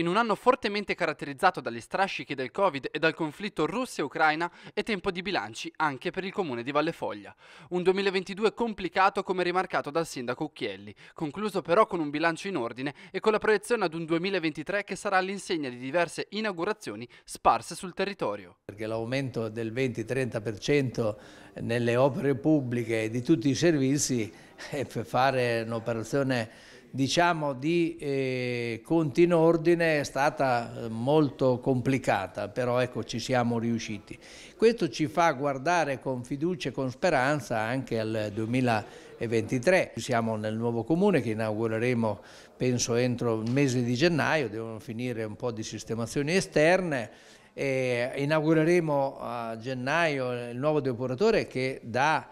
In un anno fortemente caratterizzato dagli strascichi del Covid e dal conflitto Russia-Ucraina, è tempo di bilanci anche per il comune di Vallefoglia. Un 2022 complicato come rimarcato dal sindaco Ucchielli, concluso però con un bilancio in ordine e con la proiezione ad un 2023 che sarà all'insegna di diverse inaugurazioni sparse sul territorio. Perché l'aumento del 20-30% nelle opere pubbliche e di tutti i servizi è eh, per fare un'operazione diciamo, di eh, conti in ordine è stata eh, molto complicata, però ecco ci siamo riusciti. Questo ci fa guardare con fiducia e con speranza anche al 2023. Siamo nel nuovo comune che inaugureremo penso entro il mese di gennaio, devono finire un po' di sistemazioni esterne e eh, inaugureremo a gennaio il nuovo depuratore che dà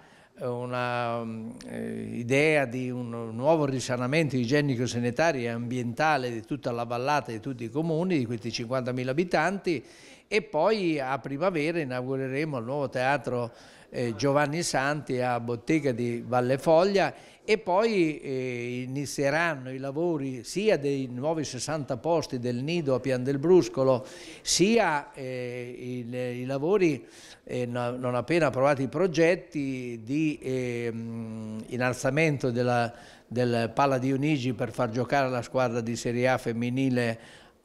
un'idea mm, eh, um, di un nuovo risanamento igienico-sanitario e ambientale di tutta la vallata, e di tutti i comuni, di questi 50.000 abitanti e poi a primavera inaugureremo il nuovo teatro eh, Giovanni Santi a Bottega di Valle Foglia e poi eh, inizieranno i lavori sia dei nuovi 60 posti del nido a Pian del Bruscolo sia eh, i, i, lavori eh, no, non appena approvati i progetti di ehm, innalzamento della, del Palla di Unigi per far giocare la squadra di Serie A femminile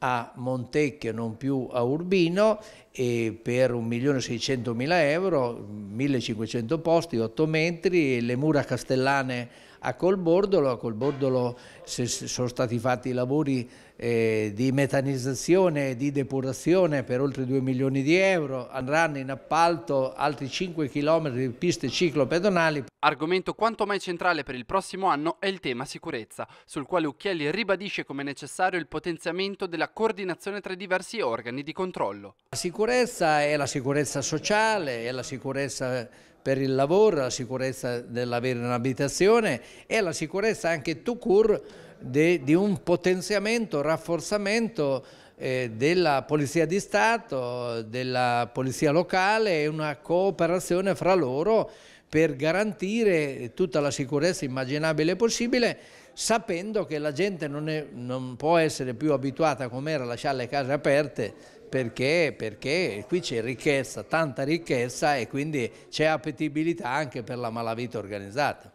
a Montecchio, non più a Urbino, e per 1.600.000 euro, 1.500 posti, 8 metri, le mura castellane a Colbordolo, a Colbordolo sono stati fatti i lavori eh, di metanizzazione e di depurazione per oltre 2 milioni di euro, andranno in appalto altri 5 km di piste ciclopedonali. Argomento quanto mai centrale per il prossimo anno è il tema sicurezza, sul quale Ucchielli ribadisce come necessario il potenziamento della coordinazione tra i diversi organi di controllo. La sicurezza è la sicurezza sociale, è la sicurezza per il lavoro, la sicurezza dell'avere un'abitazione e la sicurezza anche tout court de, di un potenziamento, rafforzamento eh, della Polizia di Stato, della Polizia locale e una cooperazione fra loro per garantire tutta la sicurezza immaginabile possibile sapendo che la gente non, è, non può essere più abituata come era a lasciare le case aperte perché, perché qui c'è ricchezza, tanta ricchezza e quindi c'è appetibilità anche per la malavita organizzata.